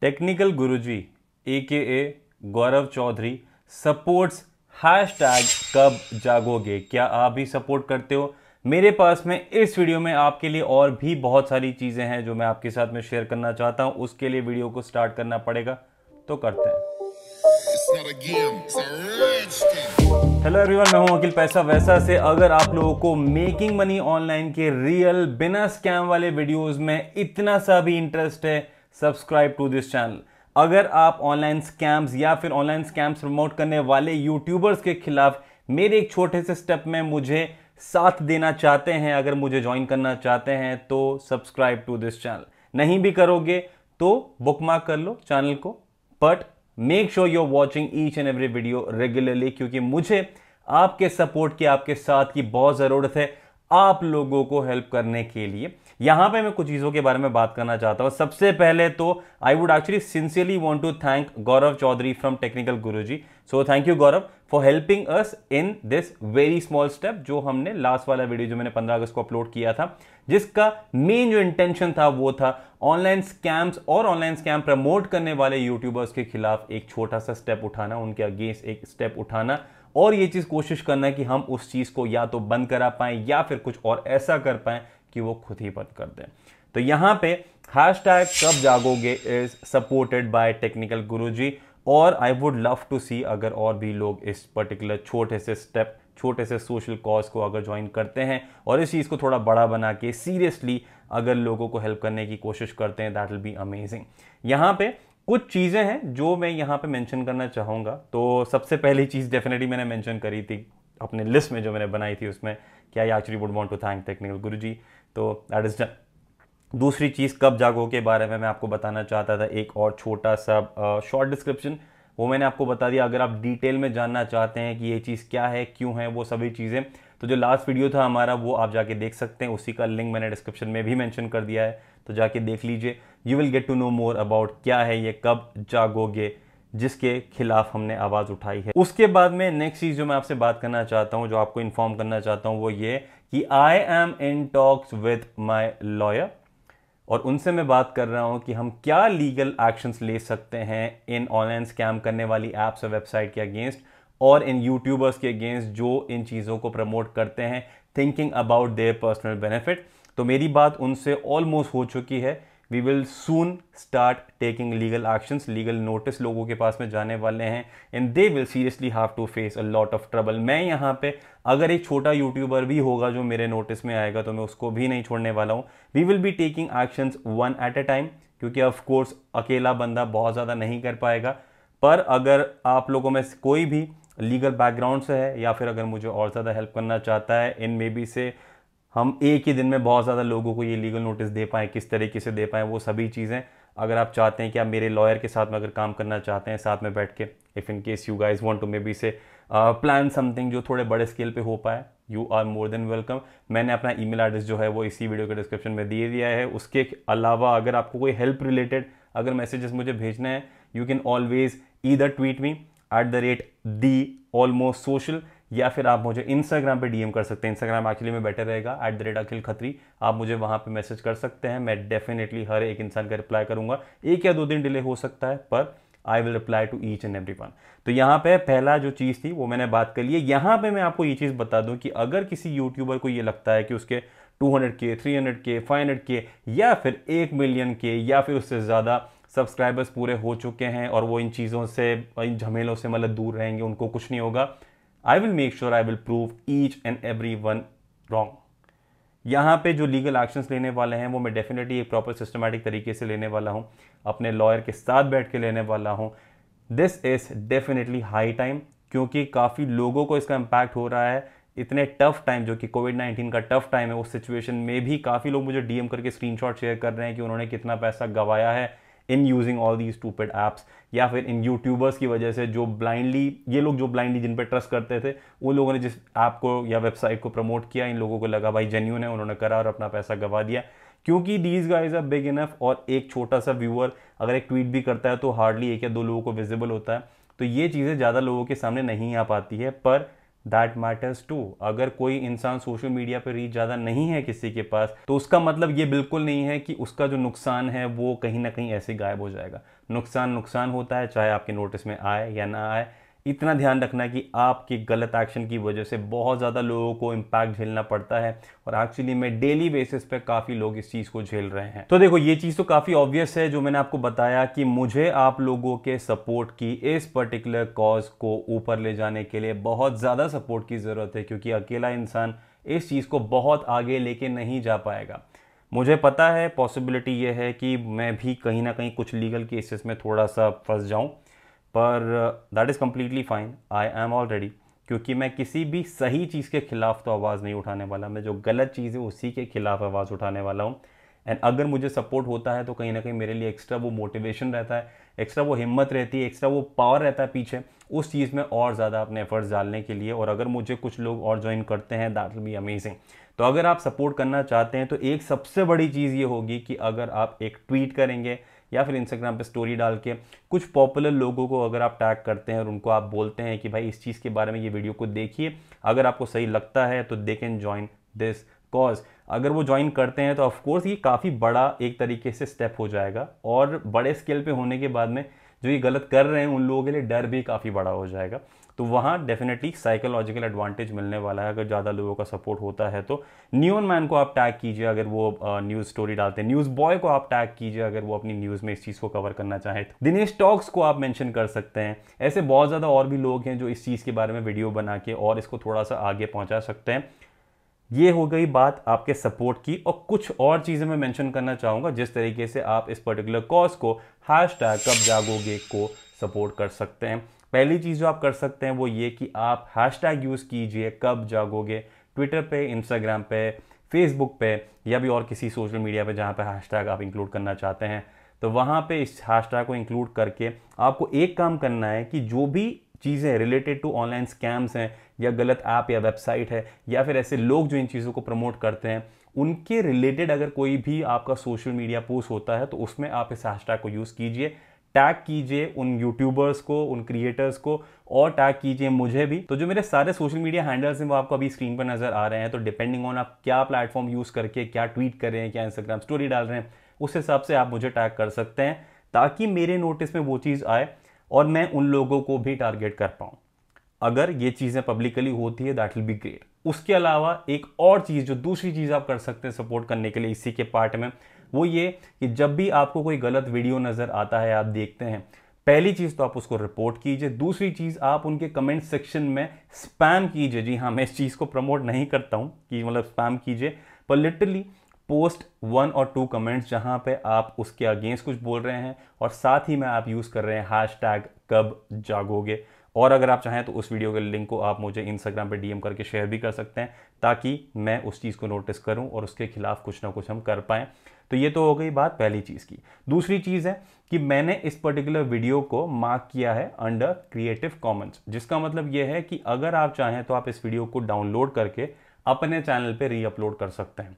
technical Guruji A K A Gaurav Chaudhary supports hash tag कब जागोगे क्या आप भी सपोर्ट करते हो मेरे पास में इस वीडियो में आपके लिए और भी बहुत सारी चीज़ें हैं जो मैं आपके साथ में शेयर करना चाहता हूं उसके लिए वीडियो को स्टार्ट करना पड़ेगा तो करते हैं हेलो एवरीवन मैं हूं अखिल पैसा वैसा से अगर आप लोगों को मेकिंग मनी ऑनलाइन के रियल बिना स्कैम वाले वीडियोस में इतना सा भी इंटरेस्ट है सब्सक्राइब टू दिस चैनल अगर आप ऑनलाइन स्कैम्स या फिर ऑनलाइन स्कैम्स प्रमोट करने वाले यूट्यूबर्स के खिलाफ मेरे एक छोटे से स्टेप में मुझे साथ देना चाहते हैं अगर मुझे ज्वाइन करना चाहते हैं तो सब्सक्राइब टू दिस चैनल नहीं भी करोगे तो बुकमार्क कर लो चैनल को but make sure your watching each and every video regularly क्योंकि मुझे आपके सपोर्ट की आपके साथ की बहुत ज़रूरत है आप लोगों को हेल्प करने के लिए यहां पे मैं कुछ चीज़ों के बारे में बात करना चाहता हूं सबसे पहले तो I would actually sincerely want to thank Gaurav Chaudhary from Technical Guru ji so thank you Gaurav for helping us in this very small step जो हमने लास्ट वाला वीडियो जो मैंने 15 अगस्त को अपलोड किया था जिसका मेन जो इंटेंशन था वो था ऑनलाइन स्कैम्स और ऑनलाइन स्कैम प्रमोट करने वाले यूट्यूबर्स के खिलाफ एक छोटा सा स्टेप उठाना उनके अगेंस्ट एक स्टेप उठाना और ये चीज़ कोशिश करना है कि हम उस चीज़ को या तो बंद करा पाएँ या फिर कुछ और ऐसा कर पाएँ कि वो खुद ही बंद कर दें तो यहाँ पे हैश टैग कब जागोगे is supported by Technical Guruji और I would love to see अगर और भी लोग इस पर्टिकुलर छोटे से स्टेप छोटे से सोशल कॉज को अगर ज्वाइन करते हैं और इस चीज़ को थोड़ा बड़ा बना के सीरियसली अगर लोगों को हेल्प करने की कोशिश करते हैं दैट विल बी अमेजिंग यहाँ पे कुछ चीज़ें हैं जो मैं यहाँ पे मेंशन करना चाहूँगा तो सबसे पहली चीज़ डेफिनेटली मैंने मेंशन करी थी अपने लिस्ट में जो मैंने बनाई थी उसमें क्या I actually would want to thank Technical Guru ji तो दैट इज़ डन दूसरी चीज़ कब जागो के बारे में मैं आपको बताना चाहता था एक और छोटा सा शॉर्ट डिस्क्रिप्शन वो मैंने आपको बता दिया अगर आप डिटेल में जानना चाहते हैं कि ये चीज़ क्या है क्यों है वो सभी चीज़ें तो जो लास्ट वीडियो था हमारा वो आप जाके देख सकते हैं उसी का लिंक मैंने डिस्क्रिप्शन में भी मेंशन कर दिया है तो जाके देख लीजिए you will get to know more about क्या है ये कब जागोगे जिसके खिलाफ हमने आवाज़ उठाई है उसके बाद में नेक्स्ट चीज़ जो मैं आपसे बात करना चाहता हूँ जो आपको इन्फॉर्म करना चाहता हूँ वो ये कि I am in talks with my lawyer और उनसे मैं बात कर रहा हूँ कि हम क्या लीगल एक्शंस ले सकते हैं इन ऑनलाइन स्कैम करने वाली ऐप्स और वेबसाइट के अगेंस्ट और इन यूट्यूबर्स के अगेंस्ट जो इन चीज़ों को प्रमोट करते हैं thinking about their personal benefit तो मेरी बात उनसे ऑलमोस्ट हो चुकी है we will soon start taking legal actions legal notice लोगों के पास में जाने वाले हैं and they will seriously have to face a lot of trouble मैं यहाँ पे अगर एक छोटा यूट्यूबर भी होगा जो मेरे नोटिस में आएगा तो मैं उसको भी नहीं छोड़ने वाला हूँ we will be taking actions one at a time क्योंकि ऑफकोर्स अकेला बंदा बहुत ज़्यादा नहीं कर पाएगा पर अगर आप लोगों में कोई भी लीगल बैकग्राउंड से है या फिर अगर मुझे और ज़्यादा हेल्प करना चाहता है इन मे बी से हम एक ही दिन में बहुत ज़्यादा लोगों को ये लीगल नोटिस दे पाएँ किस तरीके से दे पाएँ वो सभी चीज़ें अगर आप चाहते हैं कि आप मेरे लॉयर के साथ में अगर काम करना चाहते हैं साथ में बैठ के if in case you guys want to maybe से प्लान समथिंग जो थोड़े बड़े स्केल पे हो पाए you are more than welcome मैंने अपना ई मेल एड्रेस जो है वो इसी वीडियो के डिस्क्रिप्शन में दिए दिया है उसके अलावा अगर आपको कोई हेल्प रिलेटेड अगर मैसेजेस मुझे भेजना है you can always either tweet me at the rate the almost social या फिर आप मुझे इंस्टाग्राम पे डीएम कर सकते हैं इंस्टाग्राम एक्चुअली में बेटर रहेगा at the rate Akhil Khatri आप मुझे वहाँ पे मैसेज कर सकते हैं मैं डेफिनेटली हर एक इंसान का रिप्लाई करूँगा एक या दो दिन डिले हो सकता है पर I will reply to each and every one तो यहाँ पे पहला जो चीज़ थी वो मैंने बात कर ली है यहाँ पे मैं आपको ये चीज़ बता दूँ कि अगर किसी यूट्यूबर को ये लगता है कि उसके 200 के 300 के 500 के या फिर एक मिलियन के या फिर उससे ज़्यादा सब्सक्राइबर्स पूरे हो चुके हैं और वो इन चीज़ों से इन झमेलों से मतलब दूर रहेंगे उनको कुछ नहीं होगा I will make sure I will prove each and every one wrong यहाँ पे जो लीगल एक्शंस लेने वाले हैं वो मैं डेफिनेटली एक प्रॉपर सिस्टमेटिक तरीके से लेने वाला हूँ अपने लॉयर के साथ बैठ के लेने वाला हूँ this is definitely high time क्योंकि काफ़ी लोगों को इसका इम्पैक्ट हो रहा है इतने टफ टाइम जो कि कोविड नाइन्टीन का टफ टाइम है उस सिचुएशन में भी काफ़ी लोग मुझे डीएम करके स्क्रीनशॉट शेयर कर रहे हैं कि उन्होंने कितना पैसा गंवाया है in using all these stupid apps या फिर इन यूट्यूबर्स की वजह से जो ब्लाइंडली ये लोग जो ब्लाइंडली जिन पर ट्रस्ट करते थे वो लोगों ने जिस ऐप को या वेबसाइट को प्रमोट किया इन लोगों को लगा भाई जेन्यून है उन्होंने करा और अपना पैसा गवा दिया क्योंकि these guys a big enough और एक छोटा सा व्यूअर अगर एक ट्वीट भी करता है तो हार्डली एक या दो लोगों को विजिबल होता है तो ये चीज़ें ज़्यादा लोगों के सामने नहीं आ पाती है पर दैट मैटर्स टू अगर कोई इंसान सोशल मीडिया पर रीच ज़्यादा नहीं है किसी के पास तो उसका मतलब ये बिल्कुल नहीं है कि उसका जो नुकसान है वो कहीं ना कहीं ऐसे गायब हो जाएगा नुकसान नुकसान होता है चाहे आपके नोटिस में आए या ना आए इतना ध्यान रखना कि आपके गलत एक्शन की वजह से बहुत ज़्यादा लोगों को इम्पैक्ट झेलना पड़ता है और एक्चुअली में डेली बेसिस पे काफ़ी लोग इस चीज़ को झेल रहे हैं तो देखो ये चीज़ तो काफ़ी ऑब्वियस है जो मैंने आपको बताया कि मुझे आप लोगों के सपोर्ट की इस पर्टिकुलर कॉज को ऊपर ले जाने के लिए बहुत ज़्यादा सपोर्ट की ज़रूरत है क्योंकि अकेला इंसान इस चीज़ को बहुत आगे लेके नहीं जा पाएगा मुझे पता है पॉसिबिलिटी ये है कि मैं भी कहीं ना कहीं कुछ लीगल केसेस में थोड़ा सा फंस जाऊं पर that is completely fine I am already क्योंकि मैं किसी भी सही चीज़ के ख़िलाफ़ तो आवाज़ नहीं उठाने वाला मैं जो गलत चीज़ है उसी के ख़िलाफ़ आवाज़ उठाने वाला हूँ एंड अगर मुझे सपोर्ट होता है तो कहीं ना कहीं मेरे लिए एक्स्ट्रा वो मोटिवेशन रहता है एक्स्ट्रा वो हिम्मत रहती है एक्स्ट्रा वो पावर रहता है पीछे उस चीज़ में और ज़्यादा अपने एफर्ट्स डालने के लिए और अगर मुझे कुछ लोग और ज्वाइन करते हैं दैट विल बी अमेजिंग तो अगर आप सपोर्ट करना चाहते हैं तो एक सबसे बड़ी चीज़ ये होगी कि अगर आप एक ट्वीट करेंगे या फिर इंस्टाग्राम पे स्टोरी डाल के कुछ पॉपुलर लोगों को अगर आप टैग करते हैं और उनको आप बोलते हैं कि भाई इस चीज़ के बारे में ये वीडियो को देखिए अगर आपको सही लगता है तो they can join this cause अगर वो ज्वाइन करते हैं तो ऑफकोर्स ये काफ़ी बड़ा एक तरीके से स्टेप हो जाएगा और बड़े स्केल पे होने के बाद में जो ये गलत कर रहे हैं उन लोगों के लिए डर भी काफ़ी बड़ा हो जाएगा तो वहाँ डेफिनेटली साइकोलॉजिकल एडवांटेज मिलने वाला है अगर ज़्यादा लोगों का सपोर्ट होता है तो न्यून मैन को आप टैग कीजिए अगर वो न्यूज़ स्टोरी डालते हैं न्यूज़ बॉय को आप टैग कीजिए अगर वो अपनी न्यूज़ में इस चीज़ को कवर करना चाहें तो दिनेश टॉक्स को आप मैंशन कर सकते हैं ऐसे बहुत ज़्यादा और भी लोग हैं जो इस चीज़ के बारे में वीडियो बना के और इसको थोड़ा सा आगे पहुँचा सकते हैं ये हो गई बात आपके सपोर्ट की और कुछ और चीज़ें मैं मेंशन करना चाहूँगा जिस तरीके से आप इस पर्टिकुलर कॉज को हैश टैग कब जागोगे को सपोर्ट कर सकते हैं पहली चीज़ जो आप कर सकते हैं वो ये कि आप हैश टैग यूज़ कीजिए कब जागोगे ट्विटर पे इंस्टाग्राम पे फेसबुक पे या भी और किसी सोशल मीडिया पे जहाँ पे हैश टैग आप इंक्लूड करना चाहते हैं तो वहाँ पे इस हैश टैग को इंक्लूड करके आपको एक काम करना है कि जो भी चीज़ें रिलेटेड टू ऑनलाइन स्कैम्स हैं या गलत ऐप या वेबसाइट है या फिर ऐसे लोग जो इन चीज़ों को प्रमोट करते हैं उनके रिलेटेड अगर कोई भी आपका सोशल मीडिया पोस्ट होता है तो उसमें आप इस हैश को यूज़ कीजिए टैग कीजिए उन यूट्यूबर्स को उन क्रिएटर्स को और टैग कीजिए मुझे भी तो जो मेरे सारे सोशल मीडिया हैंडल्स हैं वो आपको अभी स्क्रीन पर नजर आ रहे हैं तो डिपेंडिंग ऑन आप क्या प्लेटफॉर्म यूज़ करके क्या ट्वीट कर रहे हैं क्या इंस्टाग्राम स्टोरी डाल रहे हैं उस हिसाब से आप मुझे टैग कर सकते हैं ताकि मेरे नोटिस में वो चीज़ आए और मैं उन लोगों को भी टारगेट कर पाऊँ अगर ये चीज़ें पब्लिकली होती है दैट विल बी ग्रेट उसके अलावा एक और चीज़ जो दूसरी चीज़ आप कर सकते हैं सपोर्ट करने के लिए इसी के पार्ट में वो ये कि जब भी आपको कोई गलत वीडियो नज़र आता है आप देखते हैं पहली चीज़ तो आप उसको रिपोर्ट कीजिए दूसरी चीज़ आप उनके कमेंट सेक्शन में स्पैम कीजिए जी हाँ मैं इस चीज़ को प्रमोट नहीं करता हूँ कि मतलब स्पैम कीजिए पर लिटरली पोस्ट वन और टू कमेंट्स जहां पे आप उसके अगेंस्ट कुछ बोल रहे हैं और साथ ही में आप यूज़ कर रहे हैं हैश टैग कब जागोगे और अगर आप चाहें तो उस वीडियो के लिंक को आप मुझे इंस्टाग्राम पे डीएम करके शेयर भी कर सकते हैं ताकि मैं उस चीज़ को नोटिस करूं और उसके खिलाफ कुछ ना कुछ हम कर पाए तो ये तो हो गई बात पहली चीज़ की दूसरी चीज़ है कि मैंने इस पर्टिकुलर वीडियो को मार्क किया है अंडर क्रिएटिव कॉमन्स जिसका मतलब ये है कि अगर आप चाहें तो आप इस वीडियो को डाउनलोड करके अपने चैनल पे री अपलोड कर सकते हैं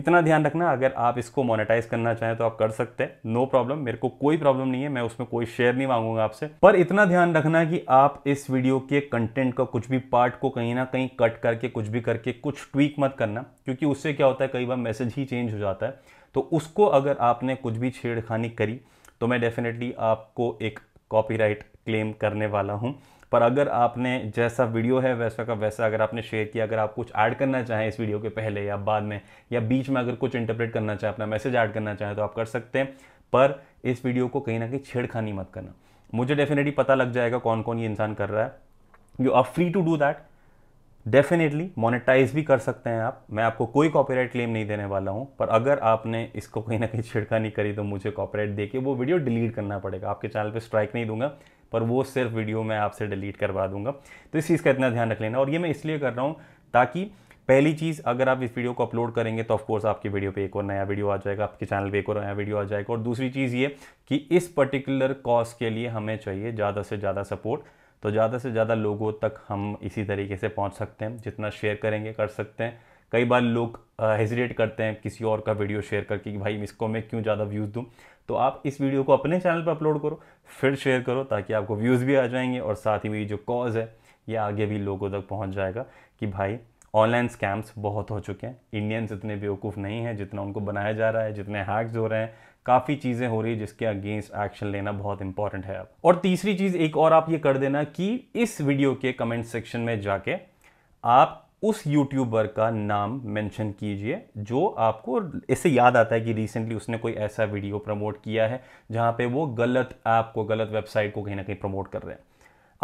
इतना ध्यान रखना अगर आप इसको मोनेटाइज करना चाहें तो आप कर सकते हैं नो प्रॉब्लम मेरे को कोई प्रॉब्लम नहीं है मैं उसमें कोई शेयर नहीं मांगूंगा आपसे पर इतना ध्यान रखना कि आप इस वीडियो के कंटेंट का कुछ भी पार्ट को कहीं ना कहीं कट करके कुछ भी करके कुछ ट्वीक मत करना क्योंकि उससे क्या होता है कई बार मैसेज ही चेंज हो जाता है तो उसको अगर आपने कुछ भी छेड़खानी करी तो मैं डेफिनेटली आपको एक कॉपीराइट क्लेम करने वाला हूँ पर अगर आपने जैसा वीडियो है वैसा का वैसा अगर आपने शेयर किया अगर आप कुछ ऐड करना चाहें इस वीडियो के पहले या बाद में या बीच में अगर कुछ इंटरप्रेट करना चाहें अपना मैसेज ऐड करना चाहें तो आप कर सकते हैं पर इस वीडियो को कहीं ना कहीं छेड़खानी मत करना मुझे डेफिनेटली पता लग जाएगा कौन कौन ये इंसान कर रहा है you are free to do that definitely monetize भी कर सकते हैं आप मैं आपको कोई कॉपीराइट क्लेम नहीं देने वाला हूं पर अगर आपने इसको कहीं ना कहीं छिड़का नहीं करी तो मुझे कॉपीराइट देके वो वीडियो डिलीट करना पड़ेगा आपके चैनल पे स्ट्राइक नहीं दूंगा पर वो सिर्फ वीडियो मैं आपसे डिलीट करवा दूंगा तो इस चीज़ का इतना ध्यान रख लेना और ये मैं इसलिए कर रहा हूँ ताकि पहली चीज़ अगर आप इस वीडियो को अपलोड करेंगे तो ऑफकोर्स आपकी वीडियो पे एक और नया वीडियो आ जाएगा आपके चैनल पे एक और नया वीडियो आ जाएगा और दूसरी चीज़ ये कि इस पर्टिकुलर कॉज के लिए हमें चाहिए ज़्यादा से ज़्यादा सपोर्ट तो ज़्यादा से ज़्यादा लोगों तक हम इसी तरीके से पहुँच सकते हैं जितना शेयर करेंगे कर सकते हैं कई बार लोग हेजिटेट करते हैं किसी और का वीडियो शेयर करके कि भाई इसको मैं क्यों ज़्यादा व्यूज़ दूँ तो आप इस वीडियो को अपने चैनल पर अपलोड करो फिर शेयर करो ताकि आपको व्यूज़ भी आ जाएंगे और साथ ही मेरी जो कॉज़ है ये आगे भी लोगों तक पहुँच जाएगा कि भाई ऑनलाइन स्कैम्स बहुत हो चुके हैं इंडियंस इतने बेवकूफ़ नहीं हैं जितना उनको बनाया जा रहा है जितने हैक्स हो रहे हैं काफ़ी चीज़ें हो रही है जिसके अगेंस्ट एक्शन लेना बहुत इंपॉर्टेंट है अब और तीसरी चीज़ एक और आप ये कर देना कि इस वीडियो के कमेंट सेक्शन में जाके आप उस यूट्यूबर का नाम मेंशन कीजिए जो आपको इससे याद आता है कि रिसेंटली उसने कोई ऐसा वीडियो प्रमोट किया है जहां पे वो गलत ऐप को गलत वेबसाइट को कहीं ना कहीं प्रमोट कर रहे हैं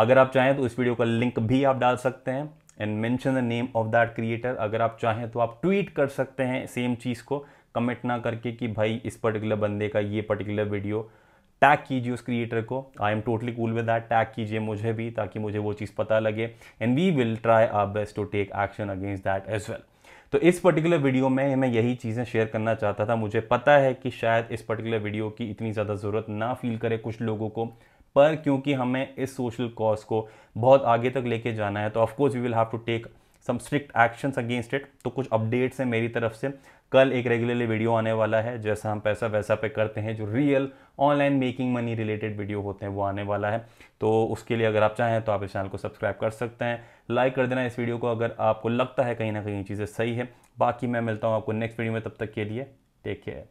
अगर आप चाहें तो इस वीडियो का लिंक भी आप डाल सकते हैं and mention the name of that creator अगर आप चाहें तो आप ट्वीट कर सकते हैं सेम चीज़ को कमेंट ना करके कि भाई इस पर्टिकुलर बंदे का ये पर्टिकुलर वीडियो टैग कीजिए उस क्रिएटर को I am totally cool with that tag कीजिए मुझे भी ताकि मुझे वो चीज़ पता लगे and we will try our best to take action against that as well तो इस पर्टिकुलर वीडियो में मैं यही चीज़ें शेयर करना चाहता था मुझे पता है कि शायद इस पर्टिकुलर वीडियो की इतनी ज़्यादा ज़रूरत ना फील करे कुछ लोगों को पर क्योंकि हमें इस सोशल कॉज को बहुत आगे तक लेके जाना है तो of course we will have to take some strict actions against it तो कुछ अपडेट्स हैं मेरी तरफ से कल एक रेगुलरली वीडियो आने वाला है जैसा हम पैसा वैसा पे करते हैं जो real online making money related video होते हैं वो आने वाला है तो उसके लिए अगर आप चाहें तो आप इस चैनल को सब्सक्राइब कर सकते हैं लाइक कर देना इस वीडियो को अगर आपको लगता है कहीं ना कहीं चीज़ें सही है बाकी मैं मिलता हूँ आपको नेक्स्ट वीडियो में तब तक के लिए टेक केयर